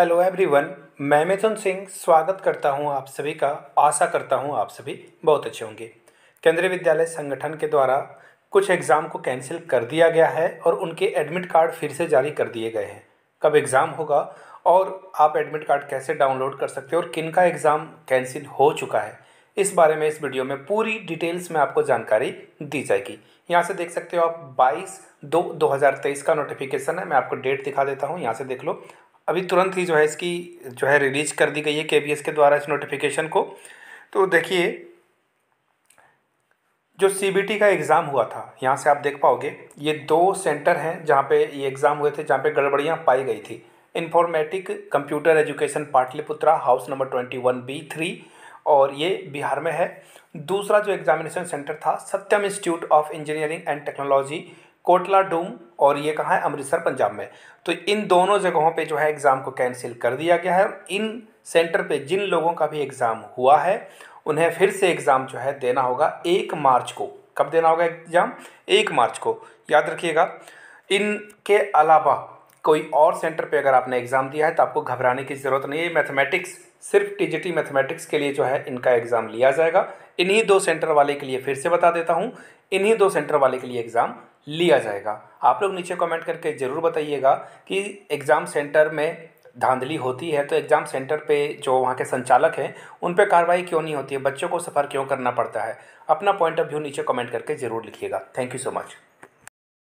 hello everyone मैं मेजन सिंह स्वागत करता हूं आप सभी का आशा करता हूं आप सभी बहुत अच्छे होंगे केंद्रीय विद्यालय संगठन के द्वारा कुछ एग्ज़ाम को कैंसिल कर दिया गया है और उनके एडमिट कार्ड फिर से जारी कर दिए गए हैं कब एग्ज़ाम होगा और आप एडमिट कार्ड कैसे डाउनलोड कर सकते हो और किन का एग्ज़ाम कैंसिल हो चुका है इस बारे में इस वीडियो में पूरी डिटेल्स में आपको जानकारी दी जाएगी यहाँ से देख सकते हो आप 22 दो 2023 का नोटिफिकेशन है मैं आपको डेट दिखा देता हूँ यहाँ से देख लो अभी तुरंत ही जो है इसकी जो है रिलीज कर दी गई है के के द्वारा इस नोटिफिकेशन को तो देखिए जो सी का एग्ज़ाम हुआ था यहाँ से आप देख पाओगे ये दो सेंटर हैं जहाँ पे ये एग्ज़ाम हुए थे जहाँ पे गड़बड़ियाँ पाई गई थी informatic computer education Pataliputra house number twenty one B three और ये बिहार में है दूसरा जो एग्ज़ामिनेशन सेंटर था Satyam institute of engineering and technology Kotla डूम और ये कहाँ है अमृतसर पंजाब में तो इन दोनों जगहों पे जो है एग्ज़ाम को कैंसिल कर दिया गया है इन सेंटर पे जिन लोगों का भी एग्ज़ाम हुआ है उन्हें फिर से एग्ज़ाम जो है देना होगा एक मार्च को कब देना होगा एग्ज़ाम एक मार्च को याद रखिएगा इनके अलावा कोई और सेंटर पे अगर आपने एग्ज़ाम दिया है तो आपको घबराने की ज़रूरत नहीं है मैथमेटिक्स सिर्फ टीजीटी मैथमेटिक्स के लिए जो है इनका एग्ज़ाम लिया जाएगा इन्हीं दो सेंटर वाले के लिए फिर से बता देता हूँ इन्हीं दो सेंटर वाले के लिए एग्ज़ाम लिया जाएगा आप लोग नीचे कमेंट करके ज़रूर बताइएगा कि एग्ज़ाम सेंटर में धांधली होती है तो एग्ज़ाम सेंटर पे जो वहाँ के संचालक हैं उन पे कार्रवाई क्यों नहीं होती है बच्चों को सफ़र क्यों करना पड़ता है अपना पॉइंट ऑफ व्यू नीचे कमेंट करके ज़रूर लिखिएगा थैंक यू सो मच